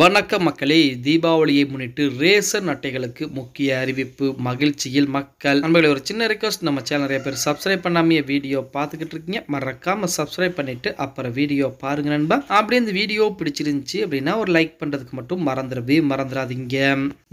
வணக்க மக்களே தீபாவளியை முன்னிட்டு ரேசன் அட்டைகளுக்கு முக்கிய அறிவிப்பு மகிழ்ச்சியில் மக்கள் நம்மளை ஒரு சின்ன ரிக்வஸ்ட் நம்ம சேனல் நிறைய பேர் சப்ஸ்கிரைப் பண்ணாமையே வீடியோ பார்த்துக்கிட்டு இருக்கீங்க மறக்காம சப்ஸ்கிரைப் பண்ணிட்டு அப்புறம் வீடியோ பாருங்க நண்பா அப்படி இந்த வீடியோ பிடிச்சிருந்துச்சு அப்படின்னா ஒரு லைக் பண்றதுக்கு மட்டும் மறந்துடவே மறந்துடாதீங்க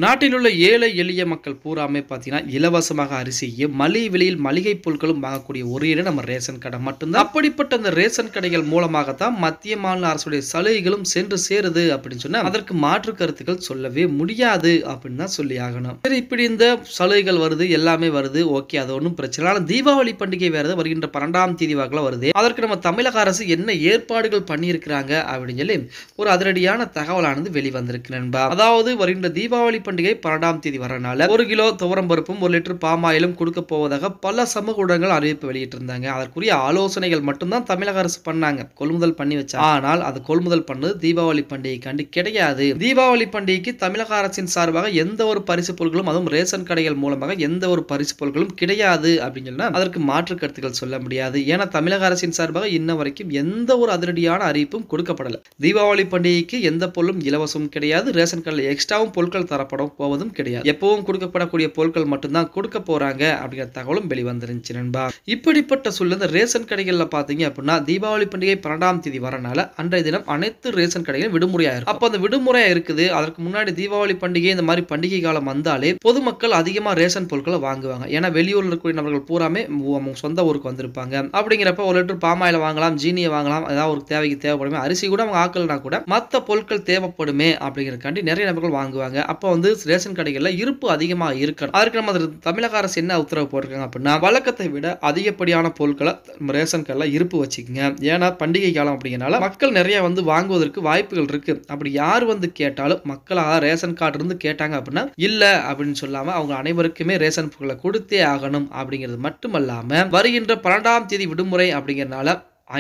நாட்டில் உள்ள ஏழை எளிய மக்கள் பூராமே பார்த்தீங்கன்னா இலவசமாக அரிசியும் மலிவு விலையில் மளிகை பொருட்களும் வாங்கக்கூடிய ஒரு இடம் நம்ம ரேஷன் கடை மட்டும்தான் அப்படிப்பட்ட அந்த ரேஷன் கடைகள் மூலமாகத்தான் மத்திய மாநில அரசுடைய சலுகைகளும் சென்று சேருது அப்படின்னு சொன்னால் அதற்கு மாற்று கருத்துக்கள் சொல்லவே முடியாது அப்படின்னு தான் சொல்லி ஆகணும் சரி இப்படி இந்த சலுகைகள் வருது எல்லாமே வருது ஓகே அது ஒன்றும் பிரச்சனை ஆனால் தீபாவளி பண்டிகை வேறு வருகின்ற பன்னெண்டாம் தேதி வாக்கில் வருது அதற்கு நம்ம தமிழக அரசு என்ன ஏற்பாடுகள் பண்ணியிருக்கிறாங்க அப்படின்னு சொல்லி ஒரு அதிரடியான தகவலானது வெளிவந்திருக்கு நண்பா அதாவது வருகின்ற தீபாவளி பண்டிகை பன்னெண்டாம் தேதி வரனால ஒரு கிலோ துவரம் பருப்பும் ஒரு லிட்டர் பாமாயிலும் கொடுக்க போவதாக பல சமூக ஊடகங்கள் அறிவிப்பு வெளியிட்டிருந்தாங்க அதற்குரிய ஆலோசனைகள் மட்டும்தான் தமிழக அரசு பண்ணாங்க கொள்முதல் பண்ணி வச்சா ஆனால் அது கொள்முதல் பண்ணது தீபாவளி பண்டிகைக்காண்டி கிடை கிடையாது தீபாவளி பண்டிகைக்கு தமிழக அரசின் சார்பாக எந்த ஒரு பரிசு பொருட்களும் அதுவும் ரேஷன் கடைகள் மூலமாக எந்த ஒரு பரிசு பொருட்களும் கிடையாது அப்படின்னு அதற்கு மாற்று கருத்துக்கள் சொல்ல முடியாது ஏன்னா தமிழக அரசின் சார்பாக இன்ன வரைக்கும் எந்த ஒரு அதிரடியான அறிவிப்பும் கொடுக்கப்படல தீபாவளி பண்டிகைக்கு எந்த பொருளும் இலவசமும் கிடையாது ரேஷன் கடையில் எக்ஸ்ட்ராவும் பொருட்கள் தரப்படும் போவதும் கிடையாது எப்பவும் கொடுக்கப்படக்கூடிய பொருட்கள் மட்டும்தான் கொடுக்க போறாங்க அப்படிங்கிற தகவலும் வெளிவந்துருந்துச்சு நண்பா இப்படிப்பட்ட சூழ்நிலை இந்த ரேஷன் கடைகளில் பார்த்தீங்க அப்படின்னா தீபாவளி பண்டிகை பன்னெண்டாம் தேதி வரனால அன்றைய தினம் அனைத்து ரேஷன் கடைகளும் விடுமுறையாயிரும் அப்ப அப்போ அந்த விடுமுறையா இருக்குது அதற்கு முன்னாடி தீபாவளி பண்டிகை இந்த மாதிரி பண்டிகை காலம் வந்தாலே பொதுமக்கள் அதிகமாக ரேஷன் பொருட்களை வாங்குவாங்க ஏன்னா வெளியூர்ல இருக்கக்கூடிய நபர்கள் பூராமே அவங்க சொந்த ஊருக்கு வந்திருப்பாங்க அப்படிங்கிறப்ப ஒரு லிட்டர் பாமாயில வாங்கலாம் ஜீனியை வாங்கலாம் ஏதாவது ஒரு தேவைக்கு தேவைப்படுமே அரிசி கூட அவங்க ஆக்கலனா கூட மற்ற பொருட்கள் தேவைப்படுமே அப்படிங்கிறக்காண்டி நிறைய நபர்கள் வாங்குவாங்க அப்போ வந்து ரேஷன் கடைகளில் இருப்பு அதிகமாக இருக்கணும் அதற்கு நம்ம தமிழக அரசு என்ன உத்தரவு போட்டிருக்காங்க அப்படின்னா வழக்கத்தை விட அதிகப்படியான பொருட்களை ரேஷன் கடையில் இருப்பு வச்சுக்கோங்க ஏன்னா பண்டிகை காலம் அப்படிங்கிறனால மக்கள் நிறைய வந்து வாங்குவதற்கு வாய்ப்புகள் இருக்கு அப்படி யார் யார் வந்து கேட்டாலும் மக்கள் ஆ ரேஷன் கார்டு இருந்து கேட்டாங்க அப்படின்னா இல்லை அப்படின்னு சொல்லாம அவங்க அனைவருக்குமே ரேஷன் பொருட்களை கொடுத்தே ஆகணும் அப்படிங்கிறது மட்டுமல்லாம வருகின்ற பன்னெண்டாம் தேதி விடுமுறை அப்படிங்கிறனால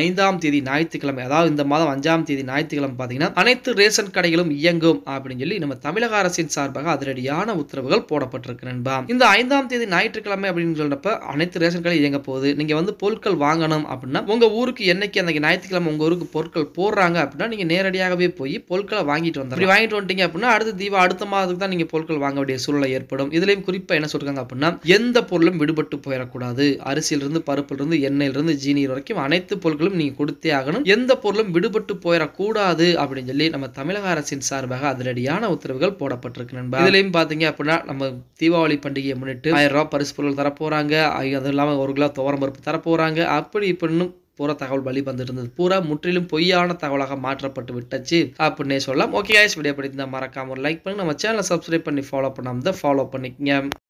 ஐந்தாம் தேதி ஞாயிற்றுக்கிழமை அதாவது இந்த மாதம் அஞ்சாம் தேதி ஞாயிற்றுக்கிழமை பார்த்தீங்கன்னா அனைத்து ரேஷன் கடைகளும் இயங்கும் அப்படின்னு சொல்லி நம்ம தமிழக அரசின் சார்பாக அதிரடியான உத்தரவுகள் போடப்பட்டிருக்கு நண்பா இந்த ஐந்தாம் தேதி ஞாயிற்றுக்கிழமை அப்படின்னு சொல்றப்ப அனைத்து ரேஷன் கடை இயங்க போகுது நீங்க வந்து பொருட்கள் வாங்கணும் அப்படின்னா உங்க ஊருக்கு என்னைக்கு அந்த ஞாயிற்றுக்கிழமை உங்க ஊருக்கு பொருட்கள் போடுறாங்க அப்படின்னா நீங்க நேரடியாகவே போய் பொருட்களை வாங்கிட்டு வந்தாங்க வாங்கிட்டு வந்துட்டீங்க அப்படின்னா அடுத்த தீபா அடுத்த மாதத்துக்கு தான் நீங்க பொருட்கள் வாங்க வேண்டிய சூழ்நிலை ஏற்படும் இதுலயும் குறிப்பா என்ன சொல்றாங்க அப்படின்னா எந்த பொருளும் விடுபட்டு போயிடக்கூடாது அரிசியிலிருந்து பருப்பிலிருந்து எண்ணெயிலிருந்து ஜீனியில் வரைக்கும் அனைத்து பொருட்கள் பொருட்களும் நீங்கள் கொடுத்தே ஆகணும் எந்த பொருளும் விடுபட்டு போயிடக்கூடாது அப்படின்னு சொல்லி நம்ம தமிழக அரசின் சார்பாக அதிரடியான உத்தரவுகள் போடப்பட்டிருக்கு நண்பா இதுலயும் பார்த்தீங்க அப்படின்னா நம்ம தீபாவளி பண்டிகையை முன்னிட்டு ஆயிரம் ரூபாய் பரிசு பொருள் தரப்போகிறாங்க அது இல்லாமல் ஒரு கிலோ துவரம் பருப்பு தரப்போகிறாங்க அப்படி இப்படின்னு பூரா தகவல் வழி வந்துருந்தது பூரா முற்றிலும் பொய்யான தகவலாக மாற்றப்பட்டு விட்டச்சு அப்படின்னே சொல்லலாம் ஓகே ஐஸ் வீடியோ படித்து மறக்காம ஒரு லைக் பண்ணி நம்ம சேனலை சப்ஸ்கிரைப் பண்ணி ஃபாலோ பண்ணாமல் ஃபாலோ பண்ணிக்கங்க